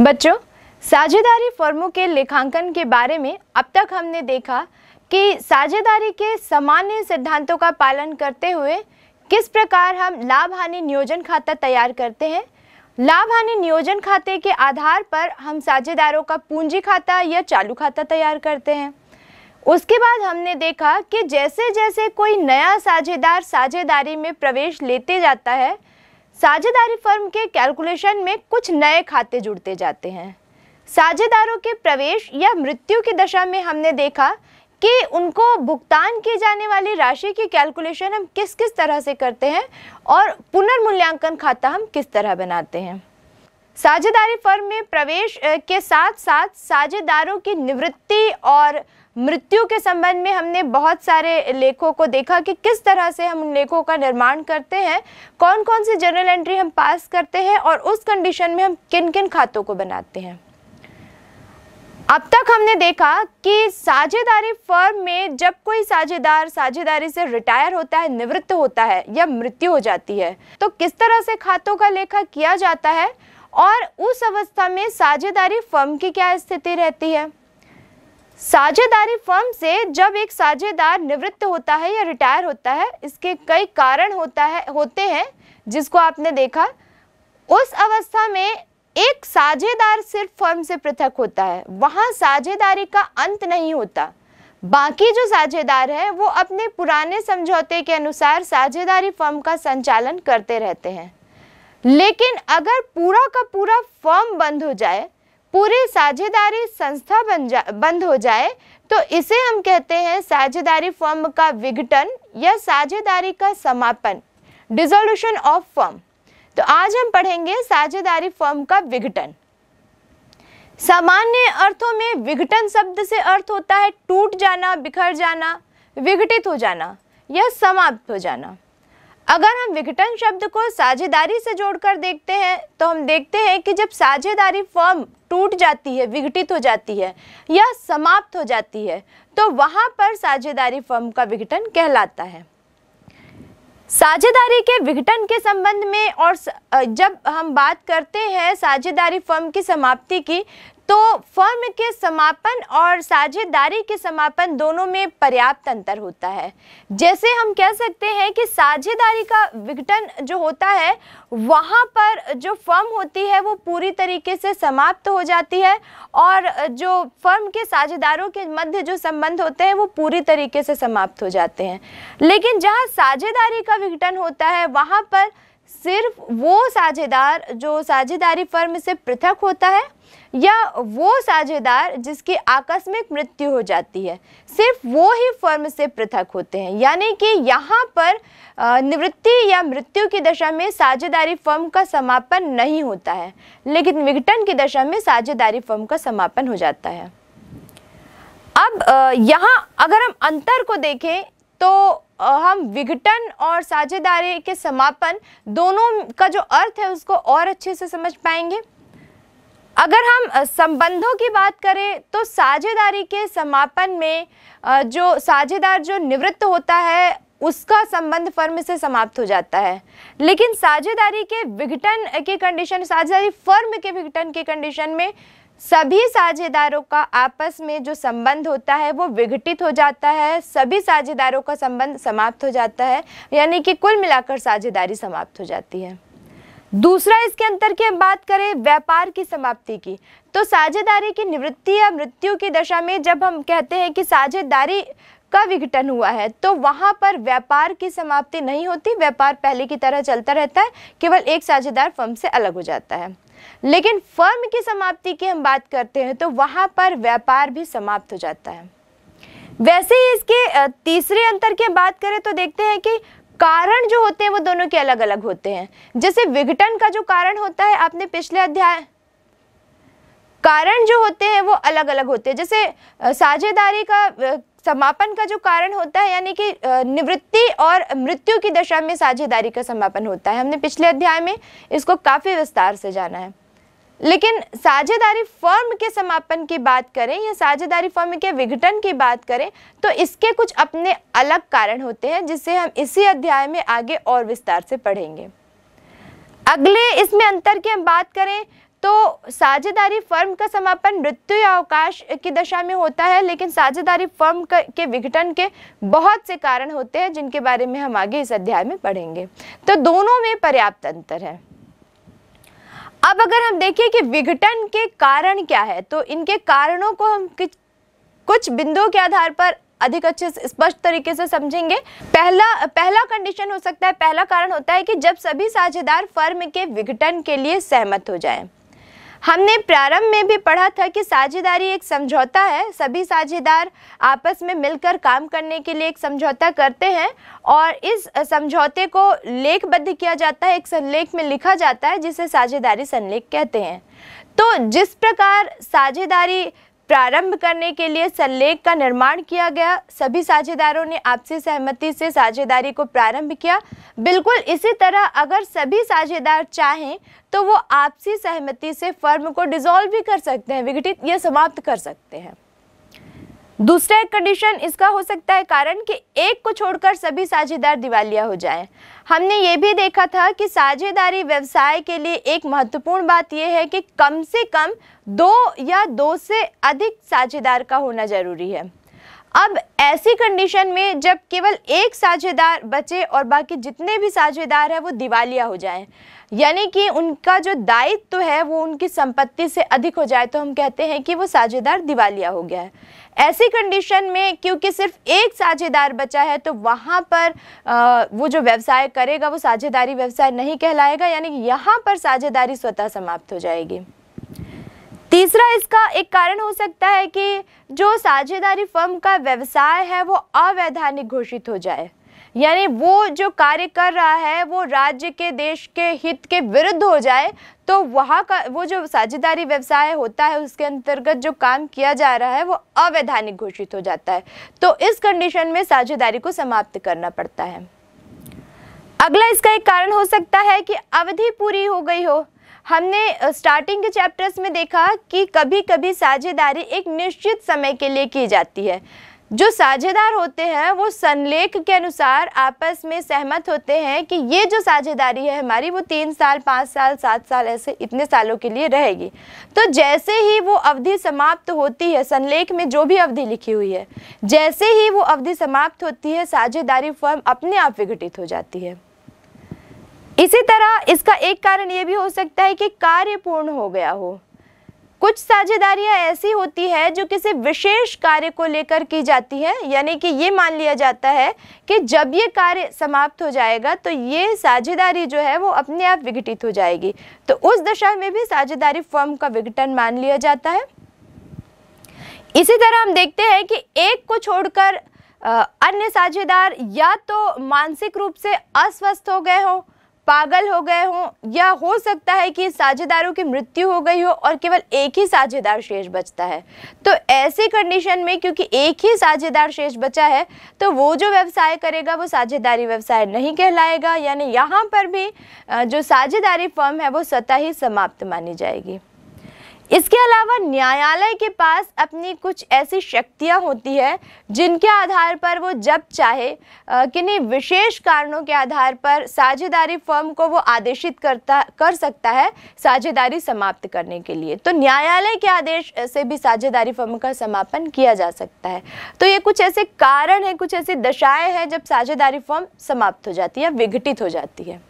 बच्चों साझेदारी फर्मों के लेखांकन के बारे में अब तक हमने देखा कि साझेदारी के सामान्य सिद्धांतों का पालन करते हुए किस प्रकार हम लाभ हानि नियोजन खाता तैयार करते हैं लाभ हानि नियोजन खाते के आधार पर हम साझेदारों का पूंजी खाता या चालू खाता तैयार करते हैं उसके बाद हमने देखा कि जैसे जैसे कोई नया साझेदार साझेदारी में प्रवेश लेते जाता है साझेदारी फर्म के कैलकुलेशन में कुछ नए खाते जुड़ते जाते हैं साझेदारों के प्रवेश या मृत्यु की दशा में हमने देखा कि उनको भुगतान की जाने वाली राशि की कैलकुलेशन हम किस किस तरह से करते हैं और पुनर्मूल्यांकन खाता हम किस तरह बनाते हैं साझेदारी फर्म में प्रवेश के साथ साथ साझेदारों की निवृत्ति और मृत्यु के संबंध में हमने बहुत सारे लेखों को देखा कि किस तरह से हम लेखों का निर्माण करते हैं कौन कौन सी जर्नल एंट्री हम पास करते हैं और उस कंडीशन में हम किन किन खातों को बनाते हैं अब तक हमने देखा कि साझेदारी फर्म में जब कोई साझेदार साझेदारी से रिटायर होता है निवृत्त होता है या मृत्यु हो जाती है तो किस तरह से खातों का लेखा किया जाता है और उस अवस्था में साझेदारी फर्म की क्या स्थिति रहती है साझेदारी फर्म से जब एक साझेदार निवृत्त होता है या रिटायर होता है इसके कई कारण होता है होते हैं जिसको आपने देखा उस अवस्था में एक साझेदार सिर्फ फर्म से पृथक होता है वहाँ साझेदारी का अंत नहीं होता बाकी जो साझेदार हैं वो अपने पुराने समझौते के अनुसार साझेदारी फर्म का संचालन करते रहते हैं लेकिन अगर पूरा का पूरा फॉर्म बंद हो जाए पूरी साझेदारी संस्था बन जा बंद हो जाए तो इसे हम कहते हैं साझेदारी फॉर्म का विघटन या साझेदारी का समापन डिजोल्यूशन ऑफ फॉर्म तो आज हम पढ़ेंगे साझेदारी फॉर्म का विघटन सामान्य अर्थों में विघटन शब्द से अर्थ होता है टूट जाना बिखर जाना विघटित हो जाना या समाप्त हो जाना अगर हम विघटन शब्द को साझेदारी से जोड़कर देखते हैं तो हम देखते हैं कि जब साझेदारी फॉर्म टूट जाती है विघटित हो जाती है या समाप्त हो जाती है तो वहाँ पर साझेदारी फॉर्म का विघटन कहलाता है साझेदारी के विघटन के संबंध में और जब हम बात करते हैं साझेदारी फर्म की समाप्ति की तो फर्म के समापन और साझेदारी के समापन दोनों में पर्याप्त अंतर होता है जैसे हम कह सकते हैं कि साझेदारी का विघटन जो होता है वहाँ पर जो फर्म होती है वो पूरी तरीके से समाप्त हो जाती है और जो फर्म के साझेदारों के मध्य जो संबंध होते हैं वो पूरी तरीके से समाप्त हो जाते हैं लेकिन जहाँ साझेदारी का विघटन होता है वहाँ पर सिर्फ वो साझेदार जो साझेदारी फर्म से पृथक होता है या वो साझेदार जिसकी आकस्मिक मृत्यु हो जाती है सिर्फ वो ही फर्म से पृथक होते हैं यानी कि यहाँ पर निवृत्ति या मृत्यु की दशा में साझेदारी फर्म का समापन नहीं होता है लेकिन विघटन की दशा में साझेदारी फर्म का समापन हो जाता है अब यहाँ अगर हम अंतर को देखें तो हम विघटन और साझेदारी के समापन दोनों का जो अर्थ है उसको और अच्छे से समझ पाएंगे अगर हम संबंधों की बात करें तो साझेदारी के समापन में जो साझेदार जो निवृत्त होता है उसका संबंध फर्म से समाप्त हो जाता है लेकिन साझेदारी के विघटन के कंडीशन साझेदारी फर्म के विघटन के कंडीशन में सभी साझेदारों का आपस में जो संबंध होता है वो विघटित हो जाता है सभी साझेदारों का संबंध समाप्त हो जाता है यानी कि कुल मिलाकर साझेदारी समाप्त हो जाती है दूसरा इसके अंतर की हम बात करें व्यापार की समाप्ति की तो साझेदारी की निवृत्ति या मृत्यु की दशा में जब हम कहते हैं कि साझेदारी का विघटन हुआ है तो वहाँ पर व्यापार की समाप्ति नहीं होती व्यापार पहले की तरह चलता रहता है केवल एक साझेदार फर्म से अलग हो जाता है लेकिन फर्म की समाप्ति की हम बात करते हैं तो वहाँ पर व्यापार भी समाप्त हो जाता है वैसे ही इसके तीसरे अंतर की बात करें तो देखते हैं कि कारण जो होते हैं वो दोनों के अलग अलग होते हैं जैसे विघटन का जो कारण होता है आपने पिछले अध्याय कारण जो होते हैं वो अलग अलग होते हैं जैसे साझेदारी का समापन का जो कारण होता है यानी कि निवृत्ति और मृत्यु की दशा में साझेदारी का समापन होता है हमने पिछले अध्याय में इसको काफ़ी विस्तार से जाना है लेकिन साझेदारी फर्म के समापन की बात करें या साझेदारी फर्म के विघटन की बात करें तो इसके कुछ अपने अलग कारण होते हैं जिसे हम इसी अध्याय में आगे और विस्तार से पढ़ेंगे अगले इसमें अंतर की हम बात करें तो साझेदारी फर्म का समापन मृत्यु या अवकाश की दशा में होता है लेकिन साझेदारी फर्म के विघटन के बहुत से कारण होते हैं जिनके बारे में हम आगे इस अध्याय में पढ़ेंगे तो दोनों में पर्याप्त अंतर है अब अगर हम देखें कि विघटन के कारण क्या है तो इनके कारणों को हम कुछ बिंदुओं के आधार पर अधिक अच्छे से स्पष्ट तरीके से समझेंगे पहला पहला कंडीशन हो सकता है पहला कारण होता है कि जब सभी साझेदार फर्म के विघटन के लिए सहमत हो जाएं हमने प्रारंभ में भी पढ़ा था कि साझेदारी एक समझौता है सभी साझेदार आपस में मिलकर काम करने के लिए एक समझौता करते हैं और इस समझौते को लेखबद्ध किया जाता है एक संलेख में लिखा जाता है जिसे साझेदारी संलेख कहते हैं तो जिस प्रकार साझेदारी प्रारंभ करने के लिए संलेख का निर्माण किया गया सभी साझेदारों ने आपसी सहमति से साझेदारी को प्रारंभ किया बिल्कुल इसी तरह अगर सभी साझेदार चाहें तो वो आपसी सहमति से फर्म को डिसॉल्व भी कर सकते हैं विघटित या समाप्त कर सकते हैं दूसरा एक कंडीशन इसका हो सकता है कारण कि एक को छोड़कर सभी साझेदार दिवालिया हो जाएं। हमने ये भी देखा था कि साझेदारी व्यवसाय के लिए एक महत्वपूर्ण बात यह है कि कम से कम दो या दो से अधिक साझेदार का होना जरूरी है अब ऐसी कंडीशन में जब केवल एक साझेदार बचे और बाकी जितने भी साझेदार हैं वो दिवालिया हो जाएं यानी कि उनका जो दायित्व तो है वो उनकी संपत्ति से अधिक हो जाए तो हम कहते हैं कि वो साझेदार दिवालिया हो गया है ऐसी कंडीशन में क्योंकि सिर्फ एक साझेदार बचा है तो वहाँ पर आ, वो जो व्यवसाय करेगा वो साझेदारी व्यवसाय नहीं कहलाएगा यानी यहाँ पर साझेदारी स्वतः समाप्त हो जाएगी तीसरा इसका एक कारण हो सकता है कि जो साझेदारी फर्म का व्यवसाय है वो अवैधानिक घोषित हो जाए यानी वो जो कार्य कर रहा है वो राज्य के देश के हित के विरुद्ध हो जाए तो वहाँ का वो जो साझेदारी व्यवसाय होता है उसके अंतर्गत जो काम किया जा रहा है वो अवैधानिक घोषित हो जाता है तो इस कंडीशन में साझेदारी को समाप्त करना पड़ता है अगला इसका एक कारण हो सकता है कि अवधि पूरी हो गई हो हमने स्टार्टिंग के चैप्टर्स में देखा कि कभी कभी साझेदारी एक निश्चित समय के लिए की जाती है जो साझेदार होते हैं वो सनलेख के अनुसार आपस में सहमत होते हैं कि ये जो साझेदारी है हमारी वो तीन साल पाँच साल सात साल ऐसे इतने सालों के लिए रहेगी तो जैसे ही वो अवधि समाप्त होती है संलेख में जो भी अवधि लिखी हुई है जैसे ही वो अवधि समाप्त होती है साझेदारी फर्म अपने आप विघटित हो जाती है इसी तरह इसका एक कारण ये भी हो सकता है कि कार्य पूर्ण हो गया हो कुछ साझेदारियां ऐसी होती है जो किसी विशेष कार्य को लेकर की जाती है यानी कि ये मान लिया जाता है कि जब ये कार्य समाप्त हो जाएगा तो ये साझेदारी जो है वो अपने आप विघटित हो जाएगी तो उस दशा में भी साझेदारी फॉर्म का विघटन मान लिया जाता है इसी तरह हम देखते हैं कि एक को छोड़कर अन्य साझेदार या तो मानसिक रूप से अस्वस्थ हो गए हों पागल हो गए हों या हो सकता है कि साझेदारों की मृत्यु हो गई हो और केवल एक ही साझेदार शेष बचता है तो ऐसे कंडीशन में क्योंकि एक ही साझेदार शेष बचा है तो वो जो व्यवसाय करेगा वो साझेदारी व्यवसाय नहीं कहलाएगा यानी यहाँ पर भी जो साझेदारी फर्म है वो स्वतः ही समाप्त मानी जाएगी इसके अलावा न्यायालय के पास अपनी कुछ ऐसी शक्तियां होती है जिनके आधार पर वो जब चाहे किन्हीं विशेष कारणों के आधार पर साझेदारी फर्म को वो आदेशित करता कर सकता है साझेदारी समाप्त करने के लिए तो न्यायालय के आदेश से भी साझेदारी फर्म का समापन किया जा सकता है तो ये कुछ ऐसे कारण है कुछ ऐसी दशाएँ हैं जब साझेदारी फर्म समाप्त हो जाती है विघटित हो जाती है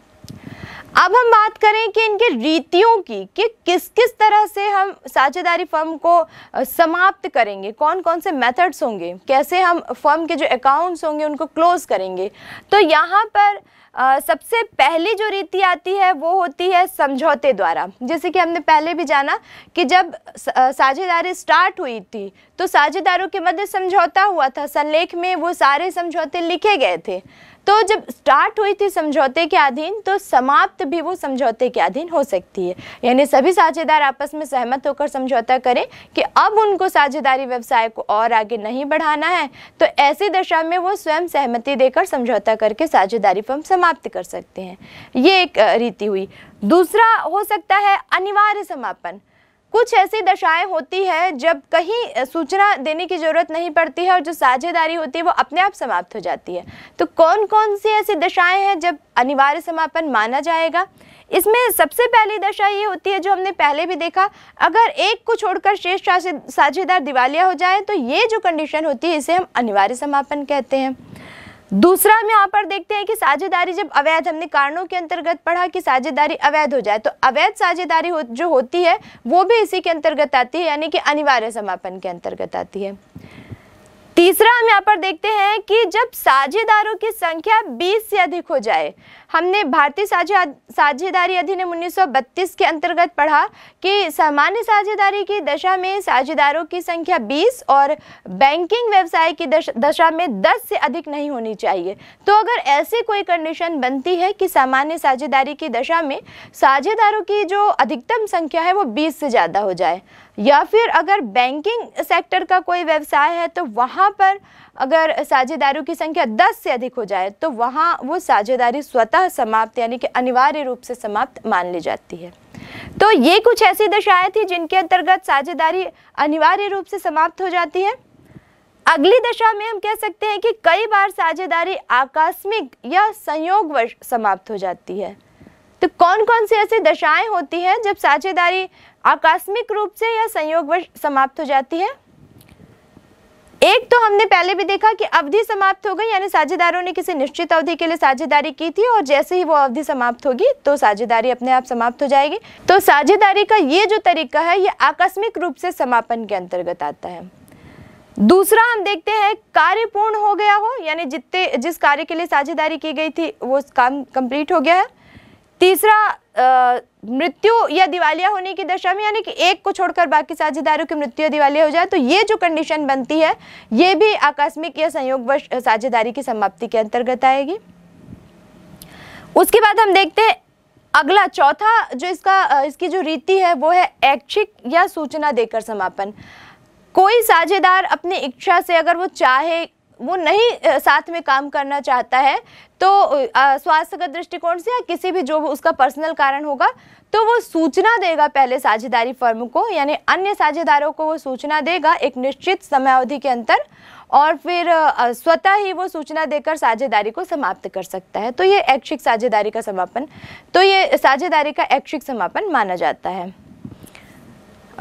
अब हम बात करें कि इनके रीतियों की कि किस किस तरह से हम साझेदारी फर्म को समाप्त करेंगे कौन कौन से मेथड्स होंगे कैसे हम फर्म के जो अकाउंट्स होंगे उनको क्लोज़ करेंगे तो यहाँ पर आ, सबसे पहली जो रीति आती है वो होती है समझौते द्वारा जैसे कि हमने पहले भी जाना कि जब साझेदारी स्टार्ट हुई थी तो साझेदारों के मध्य समझौता हुआ था संलेख में वो सारे समझौते लिखे गए थे तो जब स्टार्ट हुई थी समझौते के अधीन तो समाप्त भी वो समझौते के अधीन हो सकती है यानी सभी साझेदार आपस में सहमत होकर समझौता करें कि अब उनको साझेदारी व्यवसाय को और आगे नहीं बढ़ाना है तो ऐसी दशा में वो स्वयं सहमति देकर समझौता करके साझेदारी फर्म समाप्त कर सकते हैं ये एक रीति हुई दूसरा हो सकता है अनिवार्य समापन कुछ ऐसी दशाएं होती है जब कहीं सूचना देने की ज़रूरत नहीं पड़ती है और जो साझेदारी होती है वो अपने आप समाप्त हो जाती है तो कौन कौन सी ऐसी दशाएं हैं जब अनिवार्य समापन माना जाएगा इसमें सबसे पहली दशा ये होती है जो हमने पहले भी देखा अगर एक को छोड़कर शेष साझेदार दिवालिया हो जाए तो ये जो कंडीशन होती है इसे हम अनिवार्य समापन कहते हैं दूसरा हम यहाँ पर देखते हैं कि साझेदारी जब अवैध हमने कारणों के अंतर्गत पढ़ा कि साझेदारी अवैध हो जाए तो अवैध साझेदारी हो, जो होती है वो भी इसी के अंतर्गत आती है यानी कि अनिवार्य समापन के अंतर्गत आती है तीसरा हम यहाँ पर देखते हैं कि जब साझेदारों की संख्या 20 से अधिक हो जाए हमने भारतीय साझे साझेदारी अधिनियम 1932 के अंतर्गत पढ़ा कि सामान्य साझेदारी की दशा में साझेदारों की संख्या 20 और बैंकिंग व्यवसाय की दशा में 10 से अधिक नहीं होनी चाहिए तो अगर ऐसी कोई कंडीशन बनती है कि सामान्य साझेदारी की दशा में साझेदारों की जो अधिकतम संख्या है वो बीस से ज़्यादा हो जाए या फिर अगर बैंकिंग सेक्टर का कोई व्यवसाय है तो वहाँ पर अगर साझेदारों की संख्या 10 से अधिक हो जाए तो वहाँ वो साझेदारी स्वतः समाप्त यानी कि अनिवार्य रूप से समाप्त मान ली जाती है तो ये कुछ ऐसी दशाएँ थी जिनके अंतर्गत साझेदारी अनिवार्य रूप से समाप्त हो जाती है अगली दशा में हम कह सकते हैं कि कई बार साझेदारी आकस्मिक या संयोगवश समाप्त हो जाती है तो कौन कौन सी ऐसी दशाएं होती हैं जब साझेदारी आकस्मिक रूप से या संयोगवश समाप्त हो जाती है एक तो हमने पहले भी देखा कि अवधि समाप्त हो गई यानी साझेदारों ने किसी निश्चित अवधि के लिए साझेदारी की थी और जैसे ही वो अवधि समाप्त होगी तो साझेदारी अपने आप समाप्त हो जाएगी तो साझेदारी का ये जो तरीका है ये आकस्मिक रूप से समापन के अंतर्गत आता है दूसरा हम देखते हैं कार्य पूर्ण हो गया हो यानी जितने जिस कार्य के लिए साझेदारी की गई थी वो काम कंप्लीट हो गया है तीसरा मृत्यु या दिवालिया होने की दशा में यानी कि एक को छोड़कर बाकी साझेदारों की मृत्यु या दिवालिया हो जाए तो ये जो कंडीशन बनती है ये भी आकस्मिक या संयोगवश साझेदारी की समाप्ति के अंतर्गत आएगी उसके बाद हम देखते हैं अगला चौथा जो इसका इसकी जो रीति है वो है ऐच्छिक या सूचना देकर समापन कोई साझेदार अपनी इच्छा से अगर वो चाहे वो नहीं साथ में काम करना चाहता है तो स्वास्थ्य का दृष्टिकोण से या किसी भी जो उसका पर्सनल कारण होगा तो वो सूचना देगा पहले साझेदारी फर्म को यानी अन्य साझेदारों को वो सूचना देगा एक निश्चित समयावधि के अंतर और फिर स्वतः ही वो सूचना देकर साझेदारी को समाप्त कर सकता है तो ये ऐच्छिक साझेदारी का समापन तो ये साझेदारी का ऐच्छिक समापन माना जाता है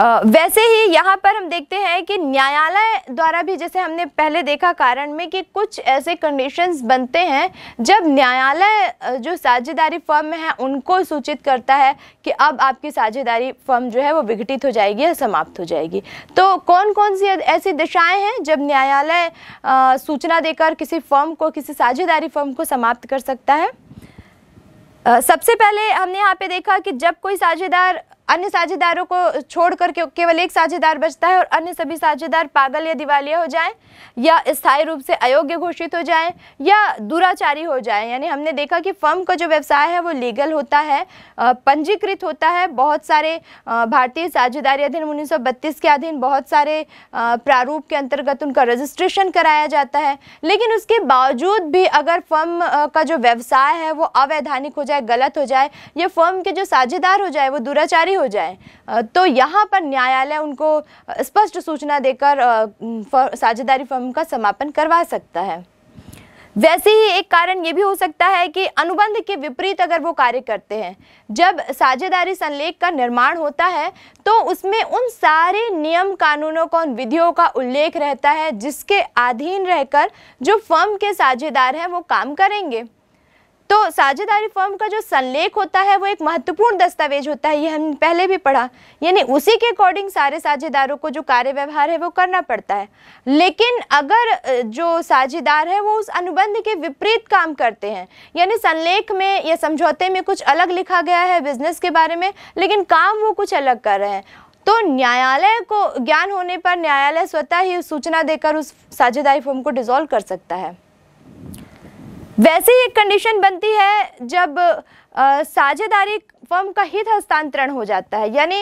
वैसे ही यहाँ पर हम देखते हैं कि न्यायालय द्वारा भी जैसे हमने पहले देखा कारण में कि कुछ ऐसे कंडीशंस बनते हैं जब न्यायालय जो साझेदारी फर्म है उनको सूचित करता है कि अब आपकी साझेदारी फर्म जो है वो विघटित हो जाएगी या समाप्त हो जाएगी तो कौन कौन सी ऐसी दिशाएं हैं जब न्यायालय सूचना देकर किसी फर्म को किसी साझेदारी फर्म को समाप्त कर सकता है सबसे पहले हमने यहाँ पे देखा कि जब कोई साझेदार अन्य साझेदारों को छोड़कर केवल एक साझेदार बचता है और अन्य सभी साझेदार पागल या दिवालिया हो जाएं या स्थायी रूप से अयोग्य घोषित हो जाएं या दुराचारी हो जाएं यानी हमने देखा कि फर्म का जो व्यवसाय है वो लीगल होता है पंजीकृत होता है बहुत सारे भारतीय साझेदारी अधिनियम उन्नीस के अधीन बहुत सारे प्रारूप के अंतर्गत उनका रजिस्ट्रेशन कराया जाता है लेकिन उसके बावजूद भी अगर फर्म का जो व्यवसाय है वो अवैधानिक हो जाए गलत हो जाए या फर्म के जो साझेदार हो जाए वो दुराचारी हो जाए तो यहाँ पर न्यायालय उनको स्पष्ट सूचना देकर साझेदारी फर्म का समापन करवा सकता है वैसे ही एक कारण ये भी हो सकता है कि अनुबंध के विपरीत अगर वो कार्य करते हैं जब साझेदारी संलेख का निर्माण होता है तो उसमें उन सारे नियम कानूनों का उन विधियों का उल्लेख रहता है जिसके अधीन रहकर जो फर्म के साझेदार हैं वो काम करेंगे तो साझेदारी फॉर्म का जो संलेख होता है वो एक महत्वपूर्ण दस्तावेज होता है ये हम पहले भी पढ़ा यानी उसी के अकॉर्डिंग सारे साझेदारों को जो कार्य व्यवहार है वो करना पड़ता है लेकिन अगर जो साझेदार है वो उस अनुबंध के विपरीत काम करते हैं यानी संलेख में या समझौते में कुछ अलग लिखा गया है बिजनेस के बारे में लेकिन काम वो कुछ अलग कर रहे हैं तो न्यायालय को ज्ञान होने पर न्यायालय स्वतः ही सूचना देकर उस साझेदारी फॉर्म को डिजोल्व कर सकता है वैसे ही एक कंडीशन बनती है जब साझेदारी फर्म का हित हस्तांतरण हो जाता है यानी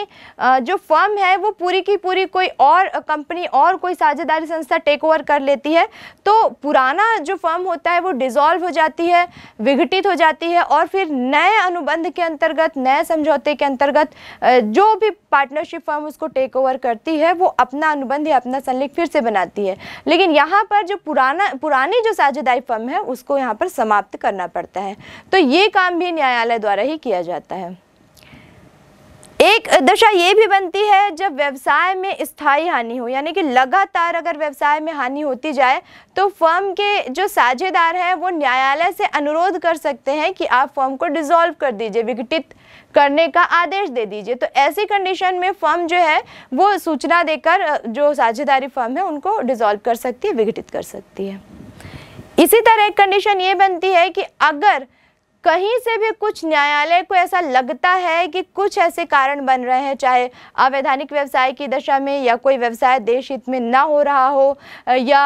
जो फर्म है वो पूरी की पूरी कोई और कंपनी और कोई साझेदारी संस्था टेक ओवर कर लेती है तो पुराना जो फर्म होता है वो डिज़ोल्व हो जाती है विघटित हो जाती है और फिर नए अनुबंध के अंतर्गत नए समझौते के अंतर्गत जो भी पार्टनरशिप फर्म उसको टेक ओवर करती है वो अपना अनुबंध या अपना संलिख फिर से बनाती है लेकिन यहाँ पर जो पुराना पुरानी जो साझेदारी फर्म है उसको यहाँ पर समाप्त करना पड़ता है तो ये काम भी न्यायालय द्वारा ही किया जाता है एक दशा ये भी बनती है जब व्यवसाय में स्थायी हानि हो यानी कि लगातार अगर व्यवसाय में हानि होती जाए तो फर्म के जो साझेदार हैं वो न्यायालय से अनुरोध कर सकते हैं कि आप फर्म को डिसॉल्व कर दीजिए विघटित करने का आदेश दे दीजिए तो ऐसी कंडीशन में फर्म जो है वो सूचना देकर जो साझेदारी फर्म है उनको डिसॉल्व कर सकती है विघटित कर सकती है इसी तरह एक कंडीशन ये बनती है कि अगर कहीं से भी कुछ न्यायालय को ऐसा लगता है कि कुछ ऐसे कारण बन रहे हैं चाहे अवैधानिक व्यवसाय की दशा में या कोई व्यवसाय देश हित में ना हो रहा हो या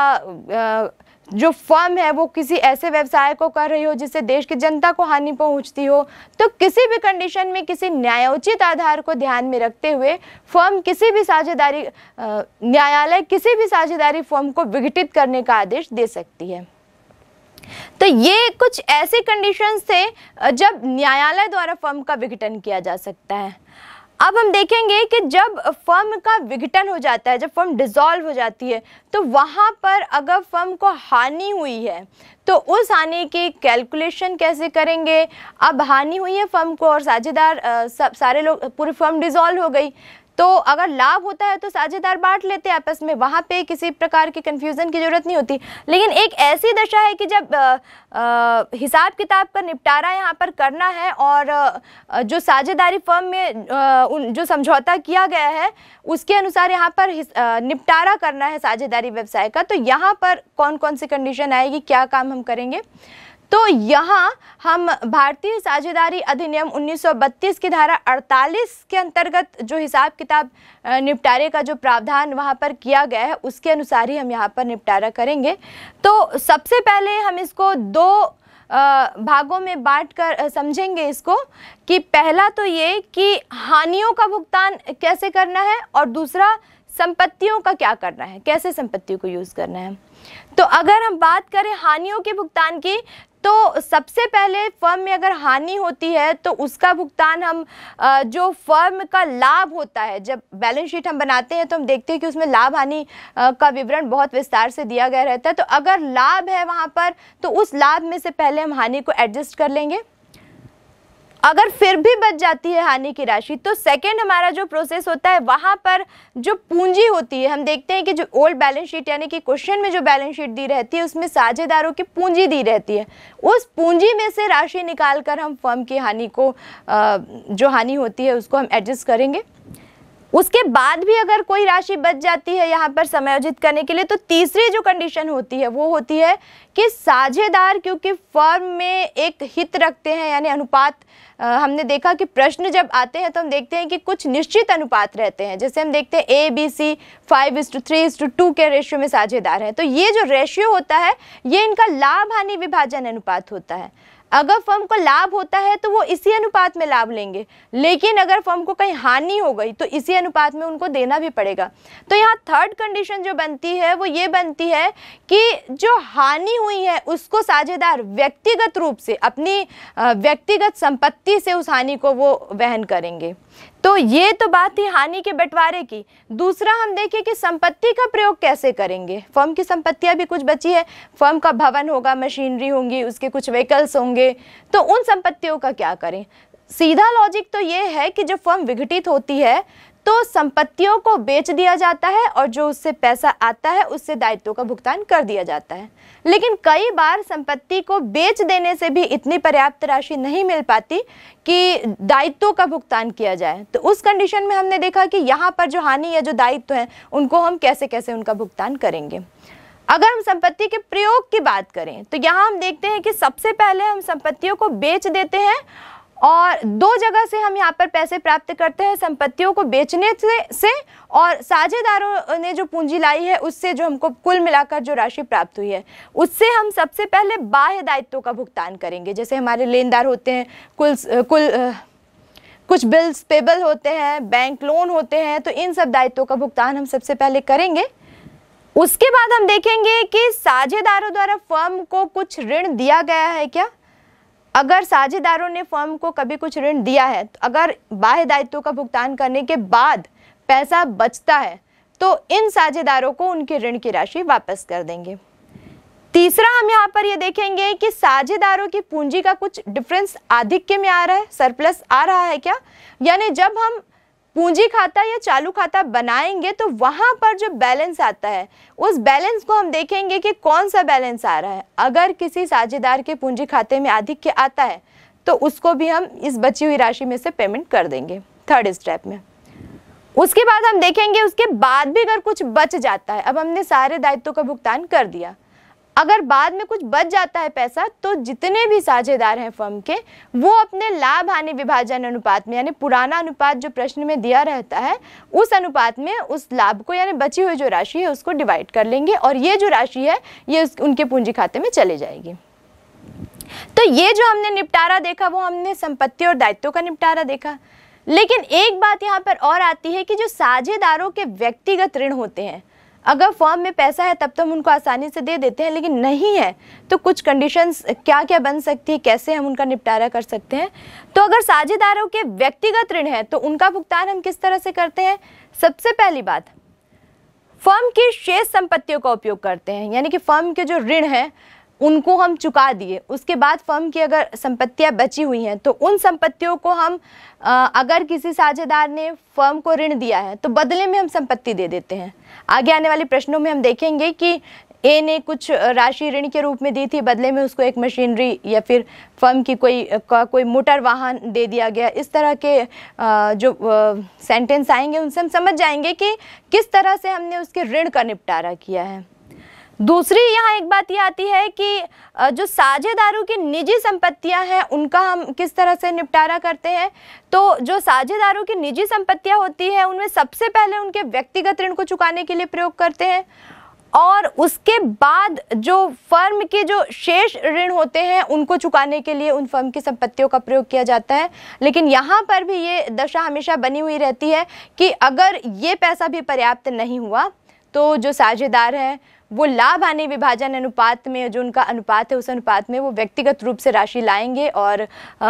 जो फर्म है वो किसी ऐसे व्यवसाय को कर रही हो जिससे देश की जनता को हानि पहुंचती हो तो किसी भी कंडीशन में किसी न्यायोचित आधार को ध्यान में रखते हुए फर्म किसी भी साझेदारी न्यायालय किसी भी साझेदारी फर्म को विघटित करने का आदेश दे सकती है तो ये कुछ ऐसे कंडीशंस थे जब न्यायालय द्वारा फर्म का विघटन किया जा सकता है अब हम देखेंगे कि जब फर्म का विघटन हो जाता है जब फर्म डिसॉल्व हो जाती है तो वहाँ पर अगर फर्म को हानि हुई है तो उस हानि की कैलकुलेशन कैसे करेंगे अब हानि हुई है फर्म को और साझेदार सब सारे लोग पूरी फर्म डिसॉल्व हो गई तो अगर लाभ होता है तो साझेदार बांट लेते हैं आपस में वहाँ पे किसी प्रकार के कन्फ्यूज़न की ज़रूरत नहीं होती लेकिन एक ऐसी दशा है कि जब हिसाब किताब का निपटारा यहाँ पर करना है और आ, जो साझेदारी फर्म में उन, जो समझौता किया गया है उसके अनुसार यहाँ पर निपटारा करना है साझेदारी व्यवसाय का तो यहाँ पर कौन कौन सी कंडीशन आएगी क्या काम हम करेंगे तो यहाँ हम भारतीय साझेदारी अधिनियम 1932 की धारा 48 के अंतर्गत जो हिसाब किताब निपटारे का जो प्रावधान वहाँ पर किया गया है उसके अनुसार ही हम यहाँ पर निपटारा करेंगे तो सबसे पहले हम इसको दो भागों में बांट कर समझेंगे इसको कि पहला तो ये कि हानियों का भुगतान कैसे करना है और दूसरा संपत्तियों का क्या करना है कैसे संपत्तियों को यूज़ करना है तो अगर हम बात करें हानियों के भुगतान की तो सबसे पहले फर्म में अगर हानि होती है तो उसका भुगतान हम जो फर्म का लाभ होता है जब बैलेंस शीट हम बनाते हैं तो हम देखते हैं कि उसमें लाभ हानि का विवरण बहुत विस्तार से दिया गया रहता है तो अगर लाभ है वहाँ पर तो उस लाभ में से पहले हम हानि को एडजस्ट कर लेंगे अगर फिर भी बच जाती है हानि की राशि तो सेकेंड हमारा जो प्रोसेस होता है वहाँ पर जो पूंजी होती है हम देखते हैं कि जो ओल्ड बैलेंस शीट यानी कि क्वेश्चन में जो बैलेंस शीट दी रहती है उसमें साझेदारों की पूंजी दी रहती है उस पूंजी में से राशि निकाल कर हम फर्म की हानि को जो हानि होती है उसको हम एडजस्ट करेंगे उसके बाद भी अगर कोई राशि बच जाती है यहाँ पर समायोजित करने के लिए तो तीसरी जो कंडीशन होती है वो होती है कि साझेदार क्योंकि फर्म में एक हित रखते हैं यानी अनुपात आ, हमने देखा कि प्रश्न जब आते हैं तो हम देखते हैं कि कुछ निश्चित अनुपात रहते हैं जैसे हम देखते हैं A B C five is to three is to two के रेशियो में साझेदार हैं तो ये जो रेशियो होता है ये इनका लाभ हानि विभाजन अनुपात होता है अगर फर्म को लाभ होता है तो वो इसी अनुपात में लाभ लेंगे लेकिन अगर फर्म को कहीं हानि हो गई तो इसी अनुपात में उनको देना भी पड़ेगा तो यहाँ थर्ड कंडीशन जो बनती है वो ये बनती है कि जो हानि हुई है उसको साझेदार व्यक्तिगत रूप से अपनी व्यक्तिगत संपत्ति से उस हानि को वो वहन करेंगे तो ये तो बात थी हानि के बंटवारे की दूसरा हम देखें कि संपत्ति का प्रयोग कैसे करेंगे फर्म की संपत्तियां भी कुछ बची है फर्म का भवन होगा मशीनरी होंगी उसके कुछ व्हीकल्स होंगे तो उन संपत्तियों का क्या करें सीधा लॉजिक तो ये है कि जब फर्म विघटित होती है तो संपत्तियों को बेच दिया जाता है और जो उससे पैसा आता है उससे दायित्वों का भुगतान कर दिया जाता है लेकिन कई बार संपत्ति को बेच देने से भी इतनी पर्याप्त राशि नहीं मिल पाती कि दायित्वों का भुगतान किया जाए तो उस कंडीशन में हमने देखा कि यहाँ पर जो हानि या जो दायित्व हैं उनको हम कैसे कैसे उनका भुगतान करेंगे अगर हम संपत्ति के प्रयोग की बात करें तो यहाँ हम देखते हैं कि सबसे पहले हम संपत्तियों को बेच देते हैं और दो जगह से हम यहाँ पर पैसे प्राप्त करते हैं संपत्तियों को बेचने से, से और साझेदारों ने जो पूंजी लाई है उससे जो हमको कुल मिलाकर जो राशि प्राप्त हुई है उससे हम सबसे पहले बाह्य दायित्वों का भुगतान करेंगे जैसे हमारे लेनदार होते हैं कुल कुल कुछ बिल्स पेबल होते हैं बैंक लोन होते हैं तो इन सब दायित्वों का भुगतान हम सबसे पहले करेंगे उसके बाद हम देखेंगे कि साझेदारों द्वारा फर्म को कुछ ऋण दिया गया है क्या अगर साझेदारों ने फर्म को कभी कुछ ऋण दिया है तो अगर बाह्य दायित्वों का भुगतान करने के बाद पैसा बचता है तो इन साझेदारों को उनके ऋण की राशि वापस कर देंगे तीसरा हम यहाँ पर ये देखेंगे कि साझेदारों की पूंजी का कुछ डिफरेंस आधिक्य में आ रहा है सरप्लस आ रहा है क्या यानी जब हम पूंजी खाता या चालू खाता बनाएंगे तो वहाँ पर जो बैलेंस आता है उस बैलेंस को हम देखेंगे कि कौन सा बैलेंस आ रहा है अगर किसी साझेदार के पूंजी खाते में आधिक्य आता है तो उसको भी हम इस बची हुई राशि में से पेमेंट कर देंगे थर्ड स्टेप में उसके बाद हम देखेंगे उसके बाद भी अगर कुछ बच जाता है अब हमने सारे दायित्व का भुगतान कर दिया अगर बाद में कुछ बच जाता है पैसा तो जितने भी साझेदार हैं फर्म के वो अपने लाभ हानि विभाजन अनुपात में यानी पुराना अनुपात जो प्रश्न में दिया रहता है उस अनुपात में उस लाभ को यानी बची हुई जो राशि है उसको डिवाइड कर लेंगे और ये जो राशि है ये उनके पूंजी खाते में चले जाएगी तो ये जो हमने निपटारा देखा वो हमने संपत्ति और दायित्व का निपटारा देखा लेकिन एक बात यहाँ पर और आती है कि जो साझेदारों के व्यक्तिगत ऋण होते हैं अगर फॉर्म में पैसा है तब तो हम उनको आसानी से दे देते हैं लेकिन नहीं है तो कुछ कंडीशंस क्या क्या बन सकती है कैसे हम उनका निपटारा कर सकते हैं तो अगर साझेदारों के व्यक्तिगत ऋण है तो उनका भुगतान हम किस तरह से करते हैं सबसे पहली बात फर्म की शेष संपत्तियों का उपयोग करते हैं यानी कि फर्म के जो ऋण हैं उनको हम चुका दिए उसके बाद फर्म की अगर संपत्तियां बची हुई हैं तो उन संपत्तियों को हम आ, अगर किसी साझेदार ने फर्म को ऋण दिया है तो बदले में हम संपत्ति दे देते हैं आगे आने वाले प्रश्नों में हम देखेंगे कि ए ने कुछ राशि ऋण के रूप में दी थी बदले में उसको एक मशीनरी या फिर फर्म की कोई का कोई मोटर वाहन दे दिया गया इस तरह के आ, जो आ, सेंटेंस आएंगे उनसे हम समझ जाएंगे कि किस तरह से हमने उसके ऋण का निपटारा किया है दूसरी यहाँ एक बात ये आती है कि जो साझेदारों की निजी संपत्तियां हैं उनका हम किस तरह से निपटारा करते हैं तो जो साझेदारों की निजी संपत्तियां होती है उनमें सबसे पहले उनके व्यक्तिगत ऋण को चुकाने के लिए प्रयोग करते हैं और उसके बाद जो फर्म के जो शेष ऋण होते हैं उनको चुकाने के लिए उन फर्म की संपत्तियों का प्रयोग किया जाता है लेकिन यहाँ पर भी ये दशा हमेशा बनी हुई रहती है कि अगर ये पैसा भी पर्याप्त नहीं हुआ तो जो साझेदार हैं वो लाभ आने विभाजन अनुपात में जो उनका अनुपात है उस अनुपात में वो व्यक्तिगत रूप से राशि लाएंगे और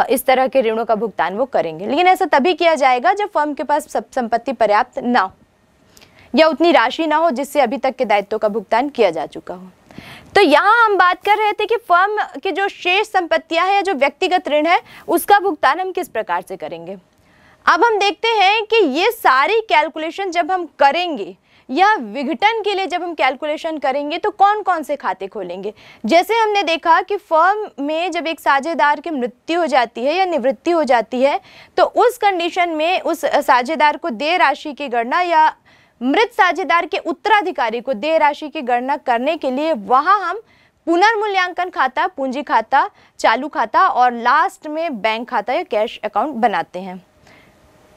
इस तरह के ऋणों का भुगतान वो करेंगे लेकिन ऐसा तभी किया जाएगा जब फर्म के पास सब संपत्ति पर्याप्त ना हो या उतनी राशि ना हो जिससे अभी तक के दायित्वों का भुगतान किया जा चुका हो तो यहाँ हम बात कर रहे थे कि फर्म की जो शेष संपत्तियाँ हैं या जो व्यक्तिगत ऋण है उसका भुगतान हम किस प्रकार से करेंगे अब हम देखते हैं कि ये सारी कैलकुलेशन जब हम करेंगे या विघटन के लिए जब हम कैलकुलेशन करेंगे तो कौन कौन से खाते खोलेंगे जैसे हमने देखा कि फर्म में जब एक साझेदार की मृत्यु हो जाती है या निवृत्ति हो जाती है तो उस कंडीशन में उस साझेदार को देय राशि की गणना या मृत साझेदार के उत्तराधिकारी को देय राशि की गणना करने के लिए वहाँ हम पुनर्मूल्यांकन खाता पूंजी खाता चालू खाता और लास्ट में बैंक खाता या कैश अकाउंट बनाते हैं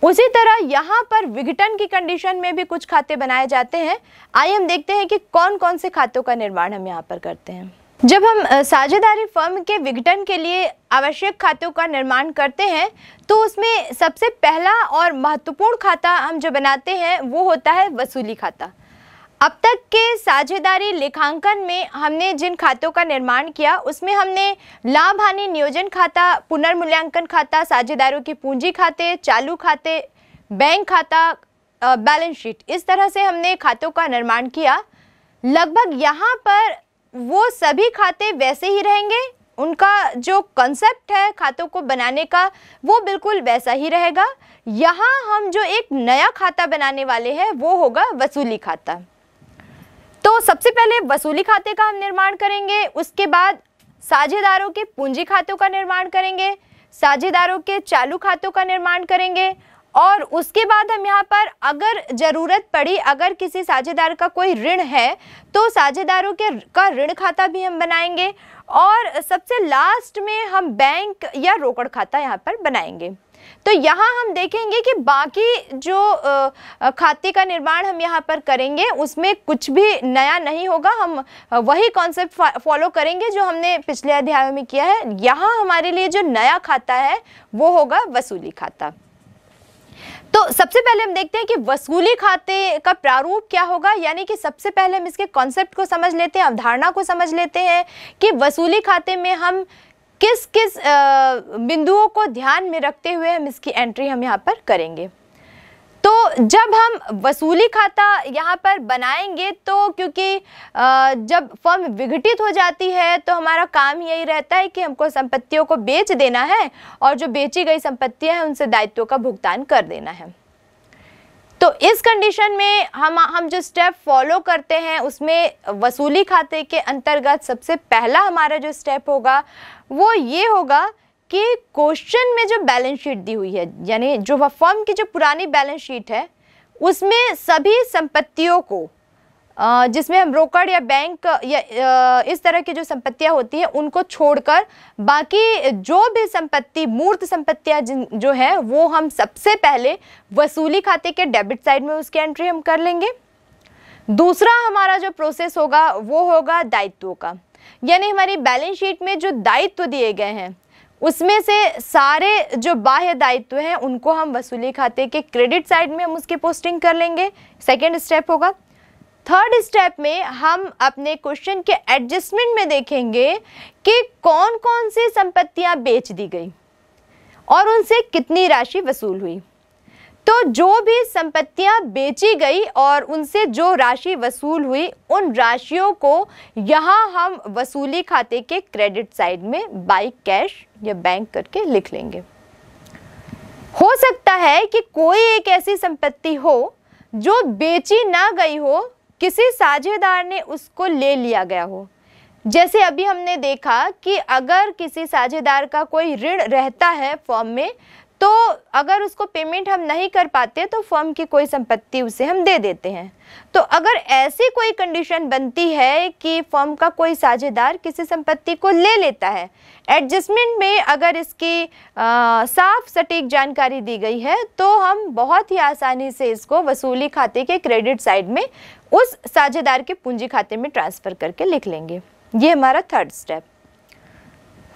उसी तरह यहाँ पर विघटन की कंडीशन में भी कुछ खाते बनाए जाते हैं आइए हम देखते हैं कि कौन कौन से खातों का निर्माण हम यहाँ पर करते हैं जब हम साझेदारी फर्म के विघटन के लिए आवश्यक खातों का निर्माण करते हैं तो उसमें सबसे पहला और महत्वपूर्ण खाता हम जो बनाते हैं वो होता है वसूली खाता अब तक के साझेदारी लेखांकन में हमने जिन खातों का निर्माण किया उसमें हमने लाभ हानि नियोजन खाता पुनर्मूल्यांकन खाता साझेदारों की पूंजी खाते चालू खाते बैंक खाता बैलेंस शीट इस तरह से हमने खातों का निर्माण किया लगभग यहाँ पर वो सभी खाते वैसे ही रहेंगे उनका जो कंसेप्ट है खातों को बनाने का वो बिल्कुल वैसा ही रहेगा यहाँ हम जो एक नया खाता बनाने वाले हैं वो होगा वसूली खाता तो सबसे पहले वसूली खाते का हम निर्माण करेंगे उसके बाद साझेदारों के पूंजी खातों का निर्माण करेंगे साझेदारों के चालू खातों का निर्माण करेंगे और उसके बाद हम यहाँ पर अगर ज़रूरत पड़ी अगर किसी साझेदार का कोई ऋण है तो साझेदारों के का ऋण खाता भी हम बनाएंगे और सबसे लास्ट में हम बैंक या रोकड़ खाता यहाँ पर बनाएंगे तो यहाँ हम देखेंगे कि बाकी जो खाते का निर्माण हम यहाँ पर करेंगे उसमें कुछ भी नया नहीं होगा हम वही कॉन्सेप्ट फॉलो करेंगे जो हमने पिछले अध्यायों में किया है यहाँ हमारे लिए जो नया खाता है वो होगा वसूली खाता तो सबसे पहले हम देखते हैं कि वसूली खाते का प्रारूप क्या होगा यानी कि सबसे पहले हम इसके कॉन्सेप्ट को समझ लेते हैं अवधारणा को समझ लेते हैं कि वसूली खाते में हम किस किस बिंदुओं को ध्यान में रखते हुए हम इसकी एंट्री हम यहाँ पर करेंगे तो जब हम वसूली खाता यहाँ पर बनाएंगे तो क्योंकि जब फर्म विघटित हो जाती है तो हमारा काम यही रहता है कि हमको संपत्तियों को बेच देना है और जो बेची गई संपत्तियाँ हैं उनसे दायित्वों का भुगतान कर देना है तो इस कंडीशन में हम हम जो स्टेप फॉलो करते हैं उसमें वसूली खाते के अंतर्गत सबसे पहला हमारा जो स्टेप होगा वो ये होगा कि क्वेश्चन में जो बैलेंस शीट दी हुई है यानी जो फर्म की जो पुरानी बैलेंस शीट है उसमें सभी संपत्तियों को जिसमें हम रोकड़ या बैंक या इस तरह की जो संपत्तियां होती हैं उनको छोड़कर बाकी जो भी संपत्ति मूर्त संपत्तियां जो है वो हम सबसे पहले वसूली खाते के डेबिट साइड में उसकी एंट्री हम कर लेंगे दूसरा हमारा जो प्रोसेस होगा वो होगा दायित्वों का यानी हमारी बैलेंस शीट में जो दायित्व दिए गए हैं उसमें से सारे जो बाह्य दायित्व हैं उनको हम वसूली खाते के क्रेडिट साइड में हम उसकी पोस्टिंग कर लेंगे सेकेंड स्टेप होगा थर्ड स्टेप में हम अपने क्वेश्चन के एडजस्टमेंट में देखेंगे कि कौन कौन सी संपत्तियां बेच दी गई और उनसे कितनी राशि वसूल हुई तो जो भी संपत्तियां बेची गई और उनसे जो राशि वसूल हुई उन राशियों को यहाँ हम वसूली खाते के क्रेडिट साइड में बाई कैश या बैंक करके लिख लेंगे हो सकता है कि कोई एक ऐसी संपत्ति हो जो बेची ना गई हो किसी साझेदार ने उसको ले लिया गया हो जैसे अभी हमने देखा कि अगर किसी साझेदार का कोई ऋण रहता है फॉर्म में तो अगर उसको पेमेंट हम नहीं कर पाते तो फर्म की कोई संपत्ति उसे हम दे देते हैं तो अगर ऐसी कोई कंडीशन बनती है कि फर्म का कोई साझेदार किसी संपत्ति को ले लेता है एडजस्टमेंट में अगर इसकी आ, साफ सटीक जानकारी दी गई है तो हम बहुत ही आसानी से इसको वसूली खाते के क्रेडिट साइड में उस साझेदार के पूंजी खाते में ट्रांसफ़र करके लिख लेंगे ये हमारा थर्ड स्टेप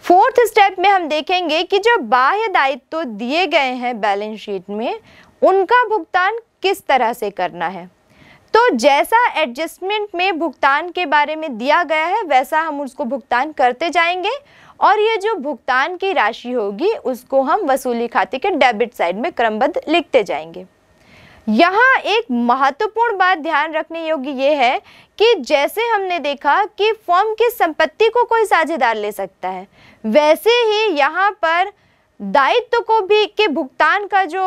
फोर्थ स्टेप में हम देखेंगे कि जो बाह्य दायित्व तो दिए गए हैं बैलेंस शीट में उनका भुगतान किस तरह से करना है तो जैसा एडजस्टमेंट में भुगतान के बारे में दिया गया है वैसा हम उसको भुगतान करते जाएंगे और ये जो भुगतान की राशि होगी उसको हम वसूली खाते के डेबिट साइड में क्रमबद्ध लिखते जाएंगे यहाँ एक महत्वपूर्ण बात ध्यान रखने योग्य ये है कि जैसे हमने देखा कि फॉर्म की संपत्ति को कोई साझेदार ले सकता है वैसे ही यहाँ पर दायित्व को भी के भुगतान का जो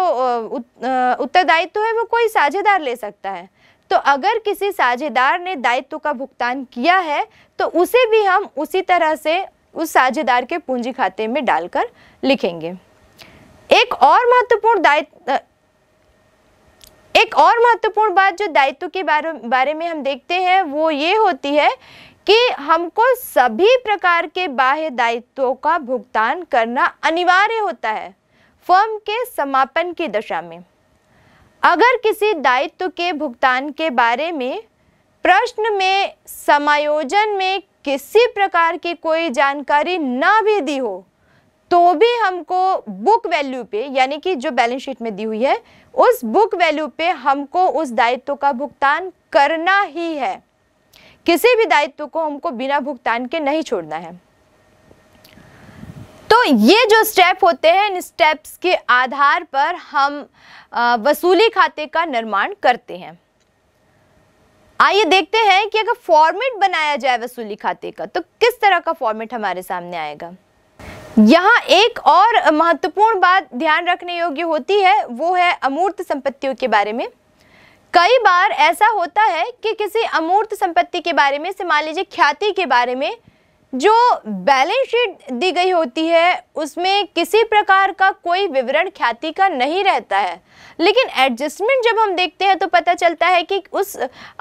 उत्तरदायित्व है वो कोई साझेदार ले सकता है तो अगर किसी साझेदार ने दायित्व का भुगतान किया है तो उसे भी हम उसी तरह से उस साझेदार के पूंजी खाते में डालकर लिखेंगे एक और महत्वपूर्ण दायित्व एक और महत्वपूर्ण बात जो दायित्व के बारे, बारे में हम देखते हैं वो ये होती है कि हमको सभी प्रकार के बाह्य दायित्वों का भुगतान करना अनिवार्य होता है फर्म के समापन की दशा में अगर किसी दायित्व के भुगतान के बारे में प्रश्न में समायोजन में किसी प्रकार की कोई जानकारी ना भी दी हो तो भी हमको बुक वैल्यू पे यानी कि जो बैलेंस शीट में दी हुई है उस बुक वैल्यू पे हमको उस दायित्व का भुगतान करना ही है किसी भी दायित्व को हमको बिना भुगतान के नहीं छोड़ना है तो ये जो स्टेप होते हैं इन स्टेप्स के आधार पर हम वसूली खाते का निर्माण करते हैं आइए देखते हैं कि अगर फॉर्मेट बनाया जाए वसूली खाते का तो किस तरह का फॉर्मेट हमारे सामने आएगा यहाँ एक और महत्वपूर्ण बात ध्यान रखने योग्य होती है वो है अमूर्त संपत्तियों के बारे में कई बार ऐसा होता है कि किसी अमूर्त संपत्ति के बारे में से मान लीजिए ख्याति के बारे में जो बैलेंस शीट दी गई होती है उसमें किसी प्रकार का कोई विवरण ख्याति का नहीं रहता है लेकिन एडजस्टमेंट जब हम देखते हैं तो पता चलता है कि उस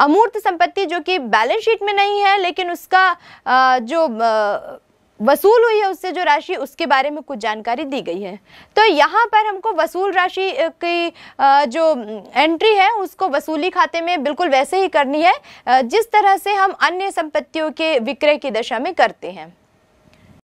अमूर्त संपत्ति जो कि बैलेंस शीट में नहीं है लेकिन उसका जो वसूल हुई है उससे जो राशि उसके बारे में कुछ जानकारी दी गई है तो यहाँ पर हमको वसूल राशि की जो एंट्री है उसको वसूली खाते में बिल्कुल वैसे ही करनी है जिस तरह से हम अन्य संपत्तियों के विक्रय की दशा में करते हैं